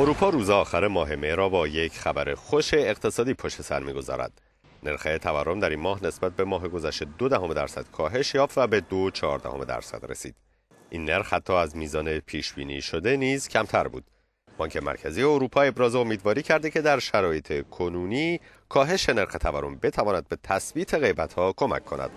اروپا روز آخر ماه مه را با یک خبر خوش اقتصادی پشت سر میگذارد نرخ تورم در این ماه نسبت به ماه گذشته دو دهم درصد کاهش یافت و به دو چهاردهم درصد رسید این نرخ حتی از میزان پیش بینی شده نیز کمتر بود بانک مرکزی اروپا ابراز امیدواری کرده که در شرایط کنونی کاهش نرخ تورم بتواند به تثبیت ها کمک کند